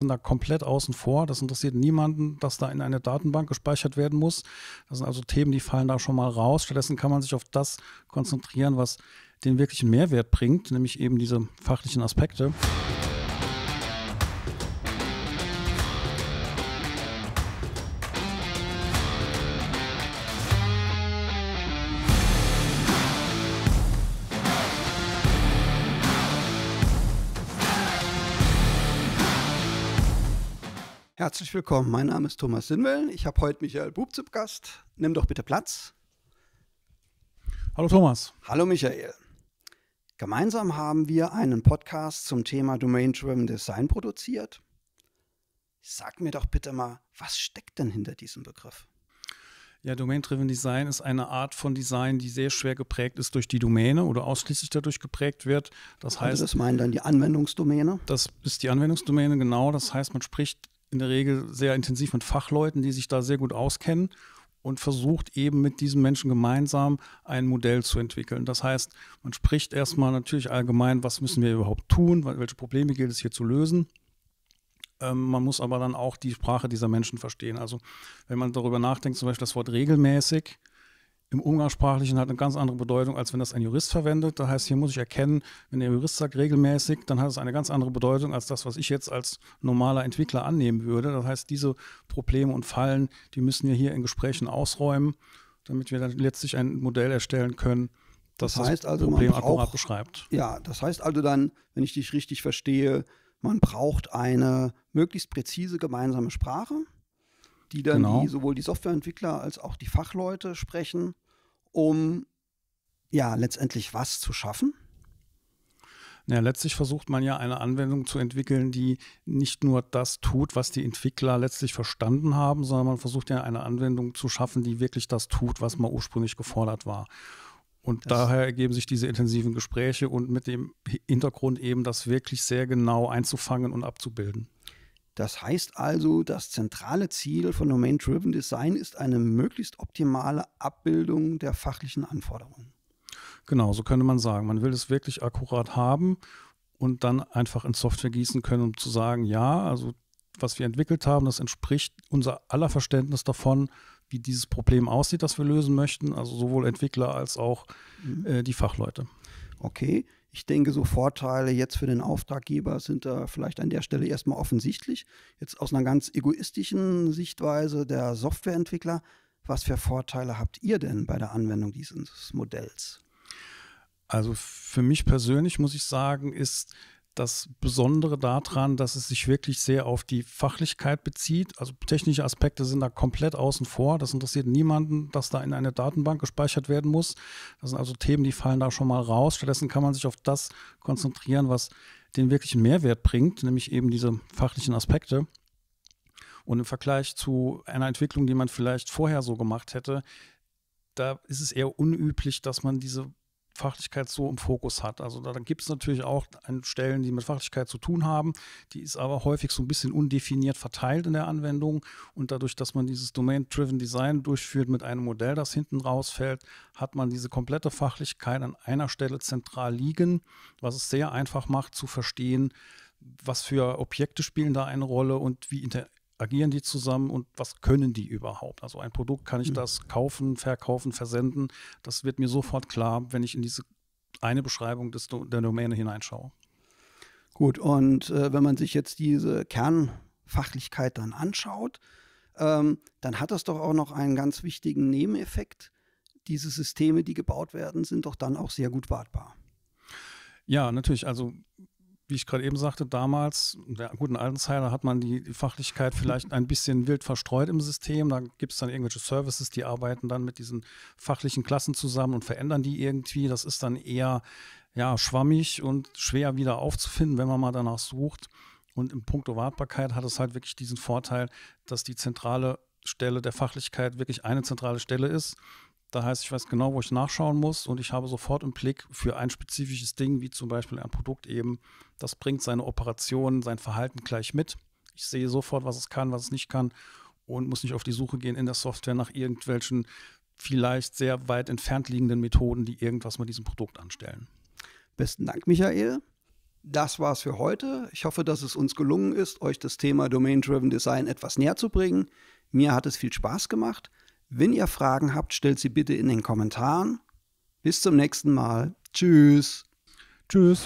sind da komplett außen vor. Das interessiert niemanden, dass da in eine Datenbank gespeichert werden muss. Das sind also Themen, die fallen da schon mal raus. Stattdessen kann man sich auf das konzentrieren, was den wirklichen Mehrwert bringt, nämlich eben diese fachlichen Aspekte. Herzlich willkommen, mein Name ist Thomas Sinwell. Ich habe heute Michael Bub zu Gast. Nimm doch bitte Platz. Hallo Thomas. Hallo Michael. Gemeinsam haben wir einen Podcast zum Thema Domain-Driven Design produziert. Sag mir doch bitte mal, was steckt denn hinter diesem Begriff? Ja, Domain-Driven Design ist eine Art von Design, die sehr schwer geprägt ist durch die Domäne oder ausschließlich dadurch geprägt wird. Das also heißt, das meinen dann die Anwendungsdomäne? Das ist die Anwendungsdomäne, genau. Das heißt, man spricht in der Regel sehr intensiv mit Fachleuten, die sich da sehr gut auskennen und versucht eben mit diesen Menschen gemeinsam ein Modell zu entwickeln. Das heißt, man spricht erstmal natürlich allgemein, was müssen wir überhaupt tun, welche Probleme gilt es hier zu lösen. Ähm, man muss aber dann auch die Sprache dieser Menschen verstehen. Also wenn man darüber nachdenkt, zum Beispiel das Wort regelmäßig, im Umgangssprachlichen hat eine ganz andere Bedeutung, als wenn das ein Jurist verwendet. Das heißt, hier muss ich erkennen, wenn der Jurist sagt regelmäßig, dann hat es eine ganz andere Bedeutung als das, was ich jetzt als normaler Entwickler annehmen würde. Das heißt, diese Probleme und Fallen, die müssen wir hier in Gesprächen ausräumen, damit wir dann letztlich ein Modell erstellen können, das das, heißt also, Problem man braucht, beschreibt. Ja, das heißt also dann, wenn ich dich richtig verstehe, man braucht eine möglichst präzise gemeinsame Sprache die dann genau. die, sowohl die Softwareentwickler als auch die Fachleute sprechen, um ja letztendlich was zu schaffen? Ja, letztlich versucht man ja eine Anwendung zu entwickeln, die nicht nur das tut, was die Entwickler letztlich verstanden haben, sondern man versucht ja eine Anwendung zu schaffen, die wirklich das tut, was mal ursprünglich gefordert war. Und das daher ergeben sich diese intensiven Gespräche und mit dem Hintergrund eben, das wirklich sehr genau einzufangen und abzubilden. Das heißt also, das zentrale Ziel von Domain-Driven Design ist eine möglichst optimale Abbildung der fachlichen Anforderungen. Genau, so könnte man sagen. Man will es wirklich akkurat haben und dann einfach in Software gießen können, um zu sagen, ja, also was wir entwickelt haben, das entspricht unser aller Verständnis davon, wie dieses Problem aussieht, das wir lösen möchten. Also sowohl Entwickler als auch mhm. äh, die Fachleute. Okay, ich denke, so Vorteile jetzt für den Auftraggeber sind da vielleicht an der Stelle erstmal offensichtlich. Jetzt aus einer ganz egoistischen Sichtweise der Softwareentwickler, was für Vorteile habt ihr denn bei der Anwendung dieses Modells? Also für mich persönlich muss ich sagen, ist das Besondere daran, dass es sich wirklich sehr auf die Fachlichkeit bezieht. Also technische Aspekte sind da komplett außen vor. Das interessiert niemanden, dass da in eine Datenbank gespeichert werden muss. Das sind also Themen, die fallen da schon mal raus. Stattdessen kann man sich auf das konzentrieren, was den wirklichen Mehrwert bringt, nämlich eben diese fachlichen Aspekte. Und im Vergleich zu einer Entwicklung, die man vielleicht vorher so gemacht hätte, da ist es eher unüblich, dass man diese Fachlichkeit so im Fokus hat. Also da, gibt es natürlich auch Stellen, die mit Fachlichkeit zu tun haben. Die ist aber häufig so ein bisschen undefiniert verteilt in der Anwendung. Und dadurch, dass man dieses Domain-Driven Design durchführt mit einem Modell, das hinten rausfällt, hat man diese komplette Fachlichkeit an einer Stelle zentral liegen, was es sehr einfach macht zu verstehen, was für Objekte spielen da eine Rolle und wie inter agieren die zusammen und was können die überhaupt? Also ein Produkt kann ich hm. das kaufen, verkaufen, versenden. Das wird mir sofort klar, wenn ich in diese eine Beschreibung des, der Domäne hineinschaue. Gut, und äh, wenn man sich jetzt diese Kernfachlichkeit dann anschaut, ähm, dann hat das doch auch noch einen ganz wichtigen Nebeneffekt. Diese Systeme, die gebaut werden, sind doch dann auch sehr gut wartbar. Ja, natürlich. Also wie ich gerade eben sagte, damals, in der guten da hat man die, die Fachlichkeit vielleicht ein bisschen wild verstreut im System. Da gibt es dann irgendwelche Services, die arbeiten dann mit diesen fachlichen Klassen zusammen und verändern die irgendwie. Das ist dann eher ja, schwammig und schwer wieder aufzufinden, wenn man mal danach sucht. Und im Punkt Wartbarkeit hat es halt wirklich diesen Vorteil, dass die zentrale Stelle der Fachlichkeit wirklich eine zentrale Stelle ist das heißt, ich weiß genau, wo ich nachschauen muss und ich habe sofort im Blick für ein spezifisches Ding, wie zum Beispiel ein Produkt eben, das bringt seine Operationen, sein Verhalten gleich mit. Ich sehe sofort, was es kann, was es nicht kann und muss nicht auf die Suche gehen in der Software nach irgendwelchen vielleicht sehr weit entfernt liegenden Methoden, die irgendwas mit diesem Produkt anstellen. Besten Dank, Michael. Das war's für heute. Ich hoffe, dass es uns gelungen ist, euch das Thema Domain-Driven Design etwas näher zu bringen. Mir hat es viel Spaß gemacht. Wenn ihr Fragen habt, stellt sie bitte in den Kommentaren. Bis zum nächsten Mal. Tschüss. Tschüss.